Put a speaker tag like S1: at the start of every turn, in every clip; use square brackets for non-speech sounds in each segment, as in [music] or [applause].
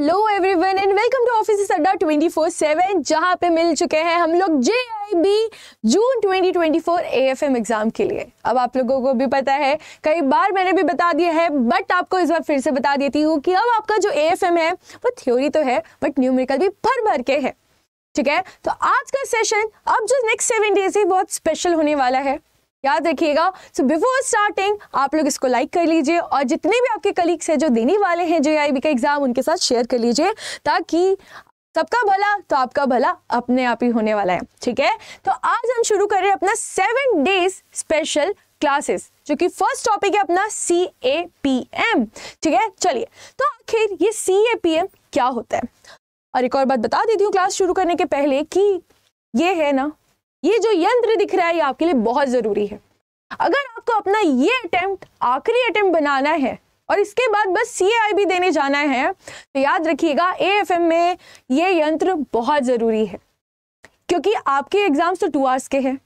S1: hello everyone and welcome to office Adda 24/7 जहां पे मिल चुके हैं हम लोग J B June 2024 AFM exam के लिए अब आप लोगों को भी पता है कई बार मैंने भी बता दिया है बट आपको इस बार फिर से बता देती हूँ कि अब आपका जो एएफएम है वो थ्योरी तो है बट न्यूमेरिकल भी भर भर के है ठीक है तो आज का सेशन अब जो नेक्स्ट सेवन डेज है बहुत स्पेशल होने वाला है याद रखिएगा सो बिफोर स्टार्टिंग आप लोग इसको लाइक कर लीजिए और जितने भी आपके कलीग्स हैं जो देने वाले हैं जे का एग्ज़ाम उनके साथ शेयर कर लीजिए ताकि सबका भला तो आपका भला अपने आप ही होने वाला है ठीक है तो आज हम शुरू कर रहे हैं अपना सेवन डेज स्पेशल क्लासेस जो कि फर्स्ट टॉपिक है अपना सी ए पी एम ठीक है चलिए तो आखिर ये सी ए पी एम क्या होता है और एक और बात बता देती हूँ क्लास शुरू करने के पहले कि ये है ना ये जो यंत्र दिख रहा है ये आपके लिए बहुत ज़रूरी है अगर आपको अपना ये अटेम्प्ट आखिरी अटेम्प्ट बनाना है और इसके बाद बस सी आई भी देने जाना है तो याद रखिएगा ए एफ एम में ये यंत्र बहुत ज़रूरी है क्योंकि आपके एग्ज़ाम्स तो टू आवर्स के हैं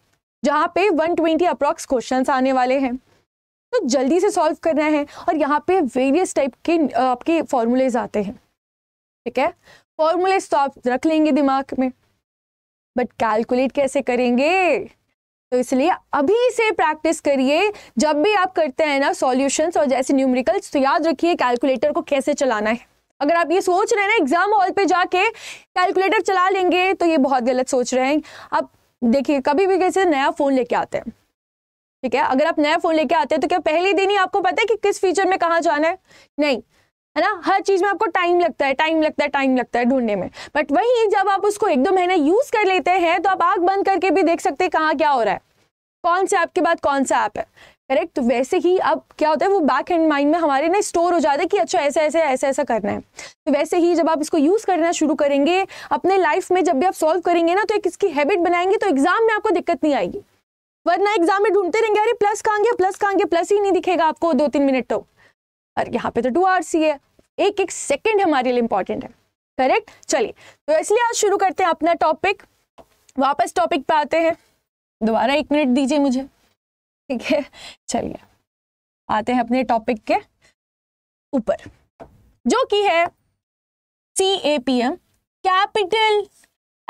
S1: जहाँ पे 120 ट्वेंटी अप्रॉक्स क्वेश्चन आने वाले हैं तो जल्दी से सॉल्व करना है और यहाँ पे वेरियस टाइप के आपके फॉर्मूलेज आते हैं ठीक है फॉर्मूलेज तो आप रख लेंगे दिमाग में बट कैलकुलेट कैसे करेंगे तो इसलिए अभी से प्रैक्टिस करिए जब भी आप करते हैं ना सॉल्यूशंस और जैसे न्यूमरिकल्स तो याद रखिए कैलकुलेटर को कैसे चलाना है अगर आप ये सोच रहे हैं ना एग्जाम हॉल पे जाके कैलकुलेटर चला लेंगे तो ये बहुत गलत सोच रहे हैं आप देखिए कभी भी कैसे नया फ़ोन लेके आते हैं ठीक है अगर आप नया फ़ोन लेके आते हैं तो क्या पहले दिन ही आपको पता है कि किस फीचर में कहाँ जाना है नहीं है ना हर चीज में आपको टाइम लगता है टाइम लगता है टाइम लगता है ढूंढने में बट वही जब आप उसको एक दो महीने यूज कर लेते हैं तो आप आग बंद करके भी देख सकते हैं कहाँ क्या हो रहा है कौन से ऐप के बाद कौन सा ऐप है करेक्ट तो वैसे ही अब क्या होता है वो बैक एंड माइंड में हमारे ना स्टोर हो जाता है कि अच्छा ऐसा ऐसे ऐसा ऐसा करना है तो वैसे ही जब आप इसको यूज़ करना शुरू करेंगे अपने लाइफ में जब भी आप सॉल्व करेंगे ना तो एक इसकी हैबिट बनाएंगे तो एग्जाम में आपको दिक्कत नहीं आएगी वरना एग्जाम में ढूंढते रहेंगे अरे प्लस कहाँ गया प्लस कहाँ गया प्लस ही नहीं दिखेगा आपको दो तीन मिनट तो और यहाँ पे तो टू आर सी है एक एक सेकेंड हमारे लिए इंपॉर्टेंट है करेक्ट चलिए तो इसलिए आज शुरू करते हैं अपना टॉपिक वापस टॉपिक पे आते हैं दोबारा एक मिनट दीजिए मुझे ठीक है चलिए आते हैं अपने टॉपिक के ऊपर जो कि है C A P M capital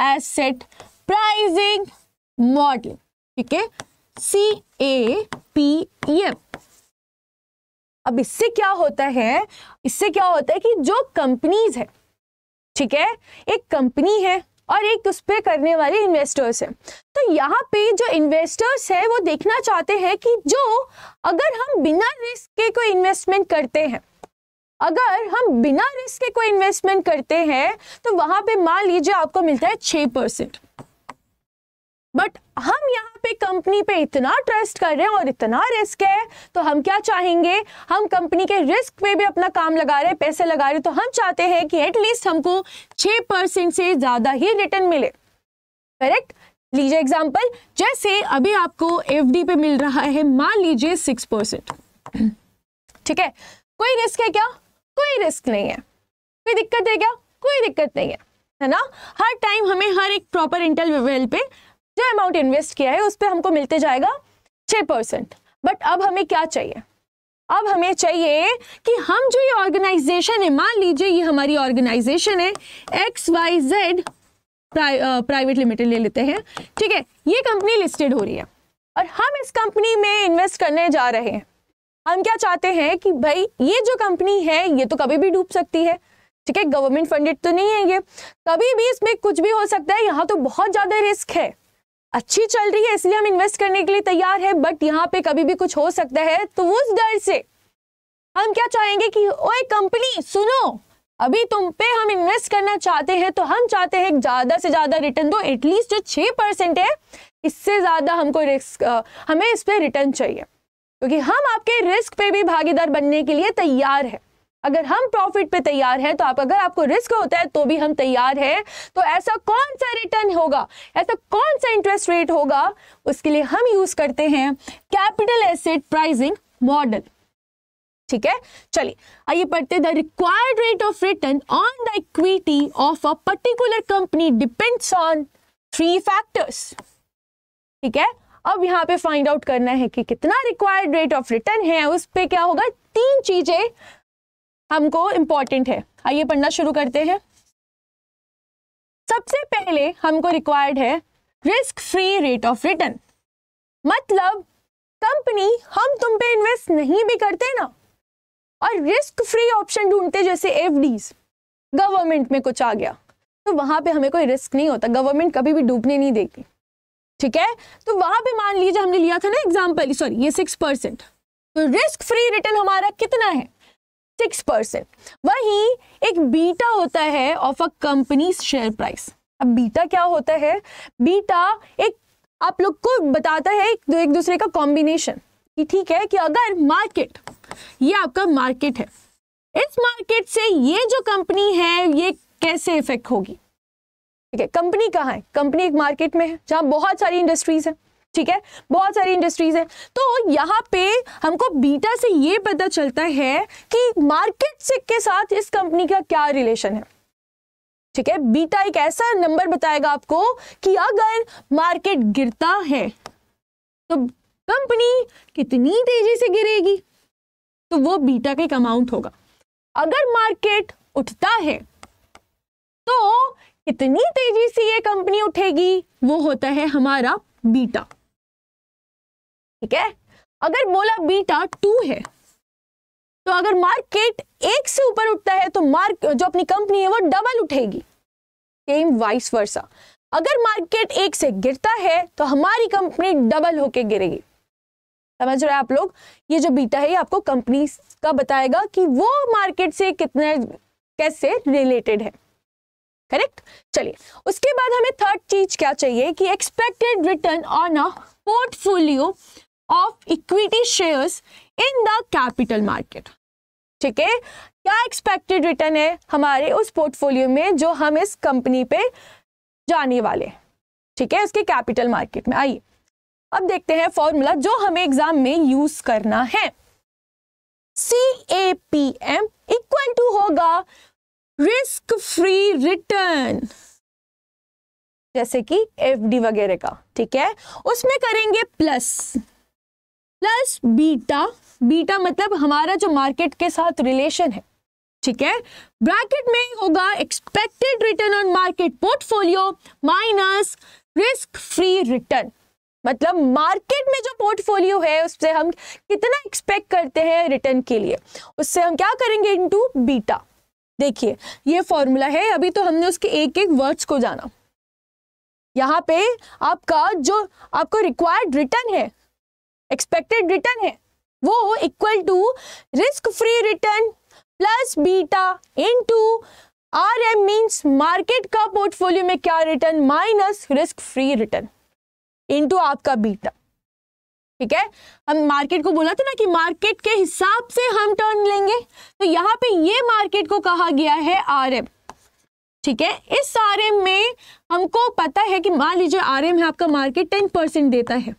S1: asset pricing model ठीक है सी ए पी एम अब इससे क्या होता है इससे क्या होता है कि जो कंपनीज है ठीक है एक कंपनी है और एक उस पर करने वाले इन्वेस्टर्स हैं तो यहाँ पे जो इन्वेस्टर्स है वो देखना चाहते हैं कि जो अगर हम बिना रिस्क के कोई इन्वेस्टमेंट करते हैं अगर हम बिना रिस्क के कोई इन्वेस्टमेंट करते हैं तो वहां पे मान लीजिए आपको मिलता है छः परसेंट बट हम यहाँ पे कंपनी पे इतना ट्रस्ट कर रहे हैं और इतना रिस्क है तो हम क्या चाहेंगे हम कंपनी के रिस्क पे भी अपना काम लगा रहे हैं पैसे लगा रहे हैं तो हम चाहते हैं कि एटलीस्ट हमको 6 परसेंट से ज़्यादा ही रिटर्न मिले करेक्ट लीजिए एग्जांपल जैसे अभी आपको एफ पे मिल रहा है मान लीजिए सिक्स परसेंट ठीक है कोई रिस्क है क्या कोई रिस्क नहीं है कोई दिक्कत है क्या कोई दिक्कत नहीं है है ना हर टाइम हमें हर एक प्रॉपर इंटरवेल पे जो अमाउंट इन्वेस्ट किया है उस पर हमको मिलते जाएगा छः परसेंट बट अब हमें क्या चाहिए अब हमें चाहिए कि हम जो ये ऑर्गेनाइजेशन है मान लीजिए ये हमारी ऑर्गेनाइजेशन है X Y Z private limited ले लेते हैं ठीक है ये कंपनी लिस्टेड हो रही है और हम इस कंपनी में इन्वेस्ट करने जा रहे हैं हम क्या चाहते हैं कि भाई ये जो कंपनी है ये तो कभी भी डूब सकती है ठीक है गवर्नमेंट फंडेड तो नहीं है ये कभी भी इसमें कुछ भी हो सकता है यहाँ तो बहुत ज़्यादा रिस्क है अच्छी चल रही है इसलिए हम इन्वेस्ट करने के लिए तैयार है बट यहाँ पे कभी भी कुछ हो सकता है तो उस डर से हम क्या चाहेंगे कि ओए कंपनी सुनो अभी तुम पे हम इन्वेस्ट करना चाहते हैं तो हम चाहते हैं ज़्यादा से ज़्यादा रिटर्न दो एटलीस्ट जो छह परसेंट है इससे ज़्यादा हमको रिस्क हमें इस पर रिटर्न चाहिए क्योंकि हम आपके रिस्क पे भी भागीदार बनने के लिए तैयार है अगर हम प्रॉफिट पे तैयार हैं तो आप अगर आपको रिस्क होता है तो भी हम तैयार हैं तो ऐसा कौन सा रिटर्न होगा ऐसा कौन सा इंटरेस्ट रेट होगा उसके लिए हम यूज करते हैं कैपिटल एसेट प्राइसिंग मॉडल ठीक है चलिए आइए पढ़ते the required rate of return on the equity of a particular company depends on three factors ठीक है अब यहां पे फाइंड आउट करना है कि कितना रिक्वायर्ड रेट ऑफ रिटर्न है उस पर क्या होगा तीन चीजें हमको इम्पॉर्टेंट है आइए पढ़ना शुरू करते हैं सबसे पहले हमको रिक्वायर्ड है risk free rate of return मतलब कंपनी हम तुम पे इन्वेस्ट नहीं भी करते ना और रिस्क फ्री ऑप्शन ढूंढते जैसे एफ गवर्नमेंट में कुछ आ गया तो वहां पे हमें कोई रिस्क नहीं होता गवर्नमेंट कभी भी डूबने नहीं देगी ठीक है तो वहां पे मान लीजिए हमने लिया था ना एग्जाम्पल सॉरी ये सिक्स परसेंट तो रिस्क फ्री रिटर्न हमारा कितना है सिक्स परसेंट वही एक बीटा होता है of a company share price अब बीटा क्या होता है बीटा एक आप लोग को बताता है एक दूसरे का कॉम्बिनेशन ठीक है कि अगर मार्केट ये आपका मार्केट है इस मार्केट से ये जो कंपनी है ये कैसे इफेक्ट होगी ठीक है कंपनी कहाँ है कंपनी एक मार्केट में है जहां बहुत सारी इंडस्ट्रीज है ठीक है बहुत सारी इंडस्ट्रीज है तो यहाँ पे हमको बीटा से ये पता चलता है कि मार्केट से के साथ इस कंपनी का क्या रिलेशन है ठीक है बीटा एक ऐसा नंबर बताएगा आपको कि अगर मार्केट गिरता है तो कंपनी कितनी तेजी से गिरेगी तो वो बीटा का एक अमाउंट होगा अगर मार्केट उठता है तो कितनी तेजी से ये कंपनी उठेगी वो होता है हमारा बीटा ठीक है अगर बोला बीटा टू है तो अगर मार्केट एक से ऊपर उठता है तो मार्क जो अपनी कंपनी है वो डबल उठेगी सेम वाइस वर्सा अगर मार्केट एक से गिरता है तो हमारी कंपनी डबल होके गिरेगी समझ रहे आप लोग ये जो बीटा है ये आपको कंपनी का बताएगा कि वो मार्केट से कितने कैसे रिलेटेड है करेक्ट चलिए उसके बाद हमें थर्ड चीज क्या चाहिए कि expected return on a portfolio of equity shares in the capital market ठीक है क्या एक्सपेक्टेड रिटर्न है हमारे उस पोर्टफोलियो में जो हम इस कंपनी पे जाने वाले ठीक है उसके कैपिटल मार्केट में आइए अब देखते हैं फॉर्मूला जो हमें एग्जाम में यूज करना है C A P M equal to होगा रिस्क फ्री रिटर्न जैसे कि एफ डी वगैरह का ठीक है उसमें करेंगे प्लस प्लस बीटा बीटा मतलब हमारा जो मार्केट के साथ रिलेशन है ठीक है ब्रैकेट में होगा expected return on market portfolio minus risk free return मतलब मार्केट में जो पोर्टफोलियो है उससे हम कितना एक्सपेक्ट करते हैं रिटर्न के लिए उससे हम क्या करेंगे इनटू बीटा देखिए ये फॉर्मूला है अभी तो हमने उसके एक एक वर्ड्स को जाना यहाँ पे आपका जो आपको रिक्वायर्ड रिटर्न है एक्सपेक्टेड रिटर्न है वो equal to risk free return plus beta R M means market का पोर्टफोलियो में क्या return minus risk free return to आपका बीटा ठीक है हम मार्केट को बोला था ना कि मार्केट के हिसाब से हम टर्न लेंगे तो यहाँ पे ये मार्केट को कहा गया है आर एम ठीक है इस आर एम में हमको पता है कि मान लीजिए आरएम है आपका मार्केट टेन परसेंट देता है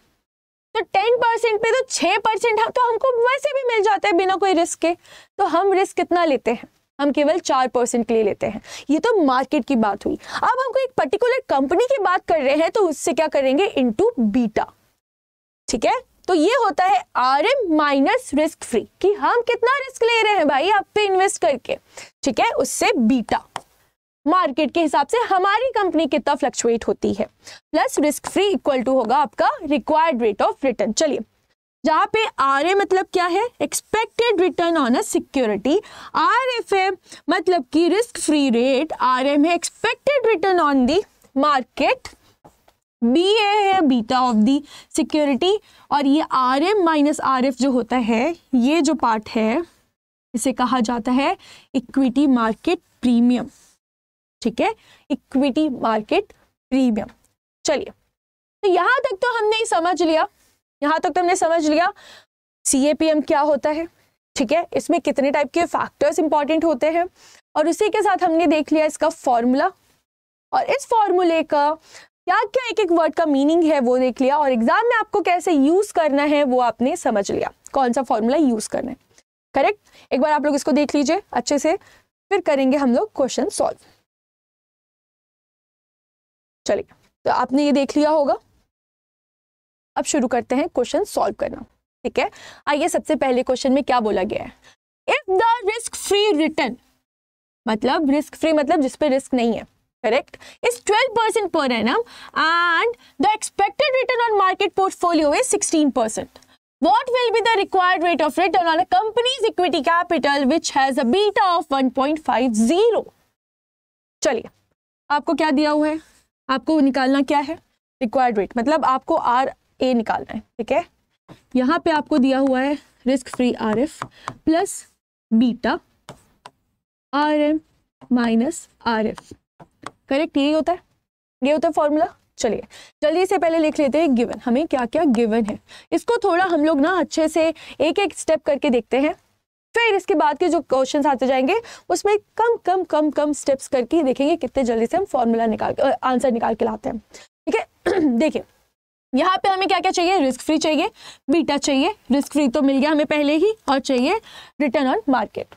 S1: तो टेन परसेंट पे तो छह परसेंट तो हमको वैसे भी मिल जाता है बिना कोई रिस्क के तो हम रिस्क कितना लेते हैं हम केवल चार परसेंट के लिए लेते हैं ये तो मार्केट की बात हुई अब हमको एक पर्टिकुलर कंपनी की बात कर रहे हैं तो उससे क्या करेंगे इंटू बीटा ठीक है तो ये होता है R M minus risk free कि हम कितना रिस्क ले रहे हैं भाई आप पे इन्वेस्ट करके ठीक है उससे बीटा मार्केट के हिसाब से हमारी कंपनी कितना फ्लक्चुएट होती है plus risk free equal to होगा आपका रिक्वायर्ड रेट ऑफ रिटर्न चलिए जहाँ पे आर ए मतलब क्या है expected return on a security R F है मतलब कि risk free rate R M है expected return on the market B A है बीटा ऑफ दी सिक्योरिटी और ये R M minus R F जो होता है ये जो पार्ट है इसे कहा जाता है इक्विटी मार्केट प्रीमियम ठीक है इक्विटी मार्केट प्रीमियम चलिए तो यहां तो तक तो हमने समझ लिया यहां तक तो हमने समझ लिया सीएपीएम क्या होता है ठीक है इसमें कितने टाइप के फैक्टर्स इंपॉर्टेंट होते हैं और उसी के साथ हमने देख लिया इसका फॉर्मूला और इस फॉर्मूले का क्या क्या एक एक वर्ड का मीनिंग है वो देख लिया और एग्जाम में आपको कैसे यूज करना है वो आपने समझ लिया कौन सा फॉर्मूला यूज करना है करेक्ट एक बार आप लोग इसको देख लीजिए अच्छे से फिर करेंगे हम लोग क्वेश्चन सॉल्व चलिए तो आपने ये देख लिया होगा अब शुरू करते हैं क्वेश्चन सॉल्व करना ठीक है आइए सबसे पहले क्वेश्चन में क्या बोला गया है if the risk free return मतलब रिस्क फ्री मतलब जिसपे रिस्क नहीं है करेक्ट इस 12 परसेंट पर है ना and the expected return on market portfolio is 16 percent what will be the required rate of return on a company's equity capital which has beta of 1.50 चलिए आपको क्या दिया हुआ है आपको निकालना क्या है रिक्वायर्ड रेट मतलब आपको आर ए निकालना है ठीक है यहाँ पे आपको दिया हुआ है risk free R F plus beta R M minus R F correct यही होता है ये होता है फॉर्मूला चलिए जल्दी से पहले लिख लेते हैं गिवन हमें क्या क्या गिवन है इसको थोड़ा हम लोग ना अच्छे से एक एक स्टेप करके देखते हैं फिर इसके बाद के जो क्वेश्चन आते जाएंगे उसमें कम कम कम कम स्टेप्स करके देखेंगे कितने जल्दी से हम फॉर्मूला निकाल आंसर निकाल के लाते हैं ठीक है [clears throat] देखिए यहाँ पे हमें क्या क्या चाहिए रिस्क फ्री चाहिए बीटा चाहिए रिस्क फ्री तो मिल गया हमें पहले ही और चाहिए रिटर्न ऑन मार्केट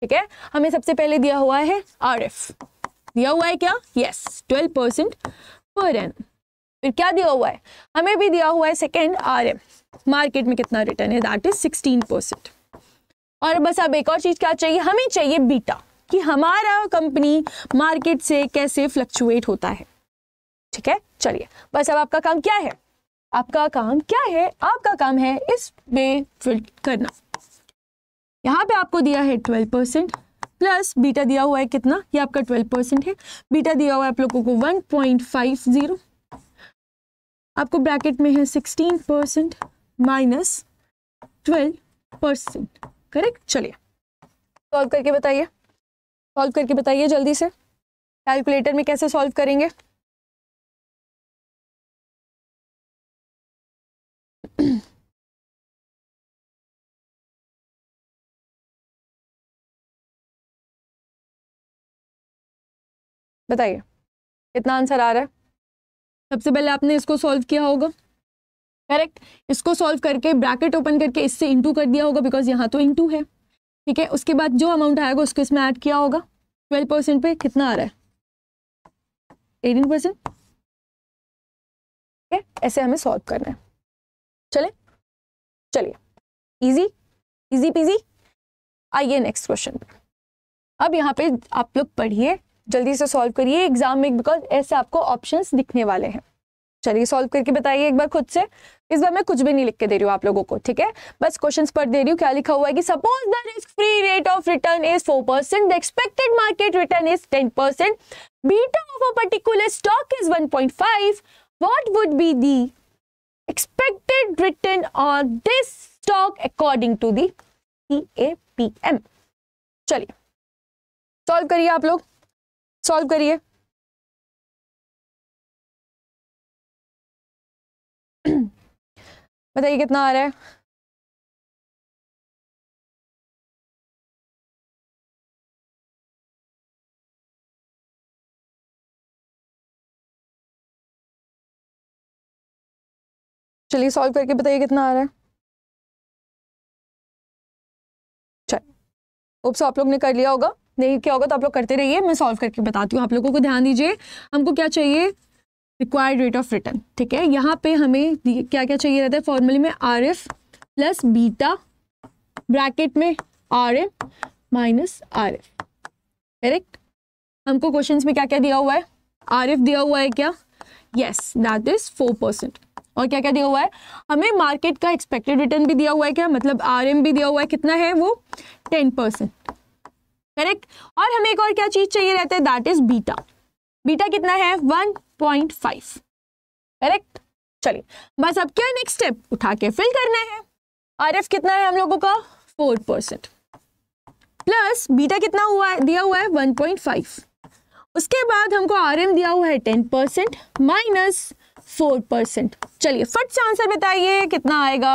S1: ठीक है हमें सबसे पहले दिया हुआ है आर दिया हुआ है क्या यस ट्वेल्व परसेंट पर एन फिर क्या दिया हुआ है हमें भी दिया हुआ है सेकेंड आर मार्केट में कितना रिटर्न है दैट इज सिक्सटीन परसेंट और बस अब एक और चीज़ क्या चाहिए हमें चाहिए बीटा कि हमारा कंपनी मार्केट से कैसे फ्लक्चुएट होता है ठीक है चलिए बस अब आपका काम क्या है आपका काम क्या है आपका काम है इस में फिल्ट करना यहाँ पे आपको दिया है ट्वेल्व परसेंट प्लस बीटा दिया हुआ है कितना ये आपका ट्वेल्व परसेंट है बीटा दिया हुआ है आप लोगों को वन पॉइंट फाइव जीरो आपको ब्रैकेट में है sixteen percent minus twelve percent correct चलिए सॉल्व करके बताइए सॉल्व करके बताइए जल्दी से कैलकुलेटर में कैसे सॉल्व करेंगे बताइए कितना आंसर आ रहा है सबसे पहले आपने इसको सॉल्व किया होगा करेक्ट इसको सॉल्व करके ब्रैकेट ओपन करके इससे इंटू कर दिया होगा बिकॉज यहाँ तो इंटू है ठीक है उसके बाद जो अमाउंट आएगा उसको इसमें ऐड किया होगा ट्वेल्व परसेंट पे कितना आ रहा है एटीन परसेंट ठीक है ऐसे हमें सॉल्व करना है चले चलिए इजी इजी पीजी आइए नेक्स्ट क्वेश्चन अब यहाँ पे आप लोग पढ़िए जल्दी से सॉल्व करिए एग्जाम में बिकॉज ऐसे आपको ऑप्शन दिखने वाले हैं चलिए सॉल्व करके बताइए एक बार खुद से इस बार मैं कुछ भी नहीं लिख के दे रही हूँ आप लोगों को ठीक है बस क्वेश्चन पढ़ दे रही हूँ क्या लिखा हुआ है कि suppose the risk free rate of return is four percent the expected market return is ten percent beta of a particular stock is one point five what would be the expected return expected return on this stock according A P M चलिए solve करिए आप लोग solve करिए [clears throat] बताइए कितना आ रहा है चलिए सॉल्व करके बताइए कितना आ रहा है चल ओप्स आप लोग ने कर लिया होगा नहीं क्या होगा तो आप लोग करते रहिए मैं सॉल्व करके बताती हूँ आप लोगों को ध्यान दीजिए हमको क्या चाहिए रिक्वायर्ड रेट ऑफ रिटर्न ठीक है यहाँ पे हमें क्या क्या चाहिए रहता है फॉर्मूले में R F plus beta bracket में R M minus R F correct हमको क्वेश्चंस में क्या क्या दिया हुआ है आर एफ दिया हुआ है क्या yes that is four percent और क्या क्या दिया हुआ है हमें मार्केट का एक्सपेक्टेड रिटर्न भी दिया हुआ है क्या मतलब आर एम भी दिया हुआ है कितना है वो टेन परसेंट करेक्ट और हमें एक और क्या चीज़ चाहिए रहता है दैट इज बीटा बीटा कितना है वन पॉइंट फाइव करेक्ट चलिए बस अब क्या नेक्स्ट स्टेप उठा के फिल करना है आर एफ कितना है हम लोगों का फोर परसेंट प्लस बीटा कितना हुआ है दिया हुआ है वन पॉइंट फाइव उसके बाद हमको आर एम दिया हुआ है ten percent minus four percent चलिए फट से आंसर बताइए कितना आएगा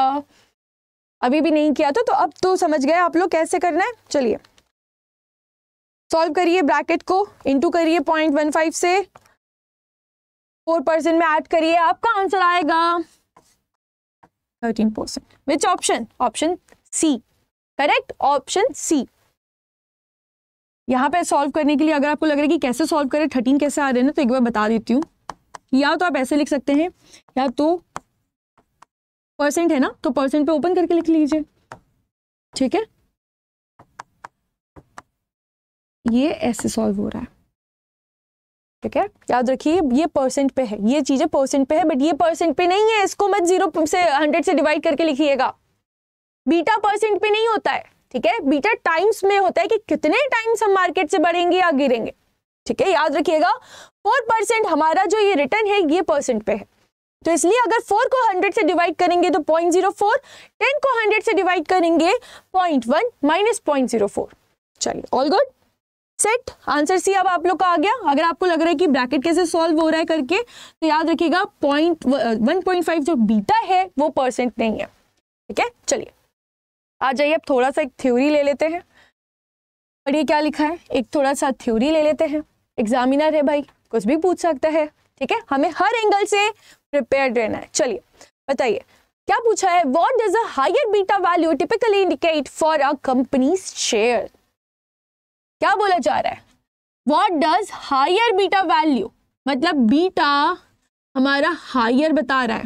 S1: अभी भी नहीं किया था तो अब तो समझ गए आप लोग कैसे करना है चलिए सॉल्व करिए ब्रैकेट को इनटू करिए पॉइंट वन फाइव से फोर परसेंट में ऐड करिए आपका आंसर आएगा thirteen percent which option option C correct option C यहाँ पे सॉल्व करने के लिए अगर आपको लग रहा है कि कैसे सॉल्व करें थर्टीन कैसे आ रहे हैं ना तो एक बार बता देती हूँ या तो आप ऐसे लिख सकते हैं या तो परसेंट है ना तो परसेंट पे ओपन करके लिख लीजिए ठीक है ये ऐसे सॉल्व हो रहा है ठीक है याद रखिए ये परसेंट पे है ये चीजें परसेंट पे है बट ये परसेंट पे नहीं है इसको मत जीरो से हंड्रेड से डिवाइड करके लिखिएगा बीटा परसेंट पे नहीं होता है ठीक है बीटा टाइम्स में होता है कि कितने टाइम्स हम मार्केट से बढ़ेंगे या गिरेंगे ठीक है याद रखिएगा फोर परसेंट हमारा जो ये रिटर्न है ये परसेंट पे है तो इसलिए अगर फोर को हंड्रेड से डिवाइड करेंगे तो पॉइंट जीरो फोर टेन को हंड्रेड से डिवाइड करेंगे point one minus point zero four चलिए all good set answer C अब आप लोग का आ गया अगर आपको लग रहा है कि ब्रैकेट कैसे सॉल्व हो रहा है करके तो याद रखिएगा पॉइंट वन पॉइंट फाइव जो बीटा है वो परसेंट नहीं है ठीक है चलिए आ जाइए अब थोड़ा सा एक थ्योरी ले लेते हैं पढ़िए क्या लिखा है एक थोड़ा सा थ्योरी ले लेते हैं एग्जामिनर है भाई कुछ भी पूछ सकता है ठीक है हमें हर एंगल से प्रिपेयर रहना है चलिए बताइए क्या पूछा है what does a higher beta value typically indicate for a company's share क्या बोला जा रहा है what does higher beta value मतलब बीटा हमारा हायर बता रहा है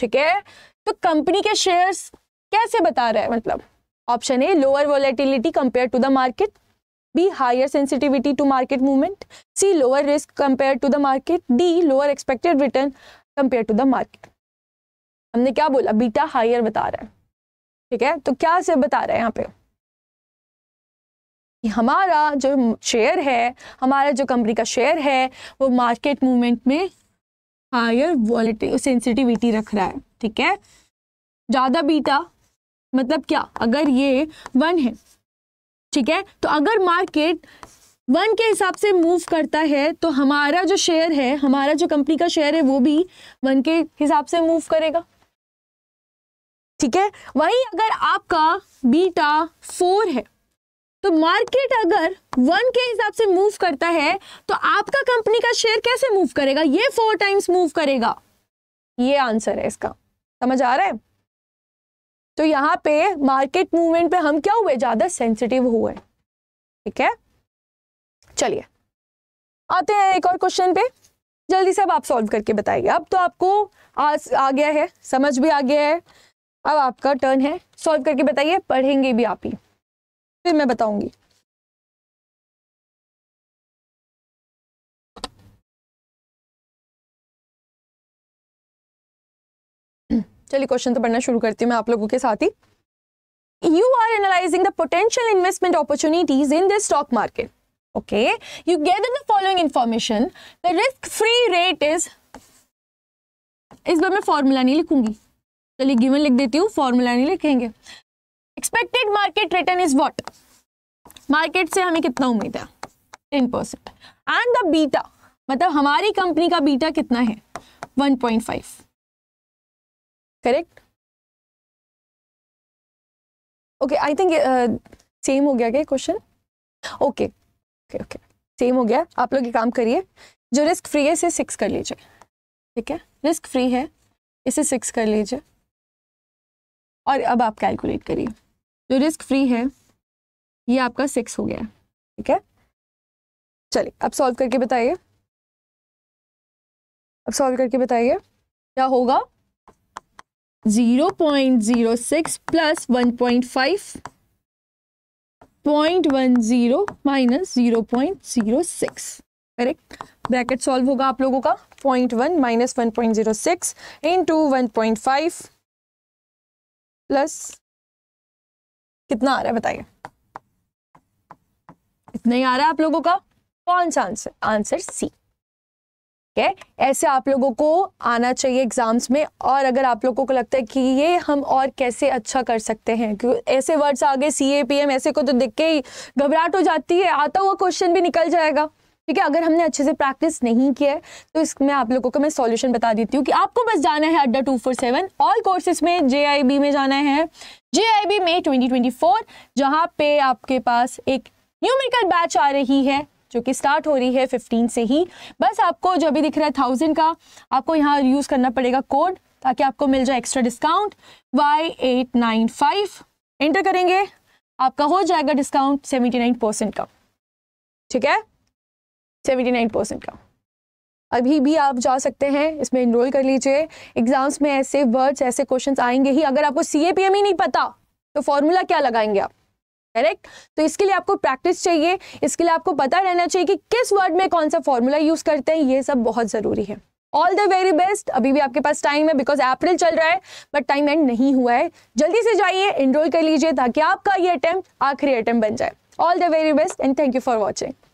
S1: ठीक है तो कंपनी के शेयर्स कैसे बता रहा है मतलब option A lower volatility compare to the market B higher sensitivity to market movement C lower risk compare to the market D lower expected return compare to the market हमने क्या बोला beta higher बता रहा है ठीक है तो क्या से बता रहा है यहाँ पे कि हमारा जो शेयर है हमारा जो कंपनी का शेयर है वो मार्केट मूवमेंट में हायर वॉलिटी सेंसिटिविटी रख रहा है ठीक है ज़्यादा बीटा मतलब क्या अगर ये वन है ठीक है तो अगर मार्केट वन के हिसाब से मूव करता है तो हमारा जो शेयर है हमारा जो कंपनी का शेयर है वो भी वन के हिसाब से मूव करेगा ठीक है वही अगर आपका बीटा फोर है तो मार्केट अगर वन के हिसाब से मूव करता है तो आपका कंपनी का शेयर कैसे मूव करेगा ये फोर टाइम्स मूव करेगा ये आंसर है इसका समझ आ रहा है तो यहाँ पे मार्केट मूवमेंट पे हम क्या हुए ज्यादा सेंसिटिव हुए ठीक है चलिए आते हैं एक और क्वेश्चन पे जल्दी से अब आप सॉल्व करके बताइए अब तो आपको आज आ गया है समझ भी आ गया है अब आपका टर्न है सॉल्व करके बताइए पढ़ेंगे भी आप ही फिर मैं बताऊंगी चलिए क्वेश्चन तो पढ़ना शुरू करती हूँ मैं आप लोगों के साथ ही you are analysing the potential investment opportunities in the stock market okay you gather the following information the risk free rate is इस बार मैं फॉर्मूला नहीं लिखूंगी चलिए गिवन लिख देती हूँ फॉर्मूला नहीं लिखेंगे expected market return is what market से हमें कितना उम्मीद है ten percent and the beta मतलब हमारी कंपनी का बीटा कितना है one point five correct okay I think same हो गया क्या question okay okay okay same हो गया आप लोग ये काम करिए जो रिस्क फ्री है इसे सिक्स कर लीजिए ठीक है रिस्क फ्री है इसे सिक्स कर लीजिए और अब आप कैलकुलेट करिए जो रिस्क फ्री है ये आपका सिक्स हो गया ठीक है चलिए अब सॉल्व करके बताइए अब सॉल्व करके बताइए क्या होगा zero point zero six plus one point five point one zero minus zero point zero six correct bracket solve होगा आप लोगों का point one minus one point zero six into one point five plus कितना आ रहा है बताइए इतना ही आ रहा है आप लोगों का कौन सा आंसर आंसर सी ठीक है ऐसे आप लोगों को आना चाहिए एग्जाम्स में और अगर आप लोगों को लगता है कि ये हम और कैसे अच्छा कर सकते हैं क्योंकि ऐसे वर्ड्स आगे सी ए पी एम ऐसे को तो दिख के ही घबराहट हो जाती है आता हुआ क्वेश्चन भी निकल जाएगा ठीक है अगर हमने अच्छे से प्रैक्टिस नहीं किया है तो इसमें आप लोगों को मैं सॉल्यूशन बता देती हूँ कि आपको बस जाना है अड्डा two four seven all courses में जे में जाना है जे में ट्वेंटी ट्वेंटी फोर जहाँ पे आपके पास एक न्यूमेरिकल बैच आ रही है जो कि स्टार्ट हो रही है फिफ्टीन से ही बस आपको जो अभी दिख रहा है थाउजेंड का आपको यहाँ यूज़ करना पड़ेगा कोड ताकि आपको मिल जाए extra discount Y eight nine five enter करेंगे आपका हो जाएगा डिस्काउंट सेवेंटी नाइन परसेंट का ठीक है सेवेंटी नाइन परसेंट का अभी भी आप जा सकते हैं इसमें इनरोल कर लीजिए एग्जाम्स में ऐसे वर्ड्स ऐसे क्वेश्चंस आएंगे ही अगर आपको सी ए पी एम ही नहीं पता तो फॉर्मूला क्या लगाएंगे आप करेक्ट तो इसके लिए आपको प्रैक्टिस चाहिए इसके लिए आपको पता रहना चाहिए कि किस वर्ड में कौन सा फॉर्मूला यूज करते हैं ये सब बहुत जरूरी है ऑल द वेरी बेस्ट अभी भी आपके पास टाइम है बिकॉज अप्रैल चल रहा है बट टाइम एंड नहीं हुआ है जल्दी से जाइए इनरोल कर लीजिए ताकि आपका ये अटैम्प्ट आखिरी अटैम्प्ट बन जाए all the very best and thank you for watching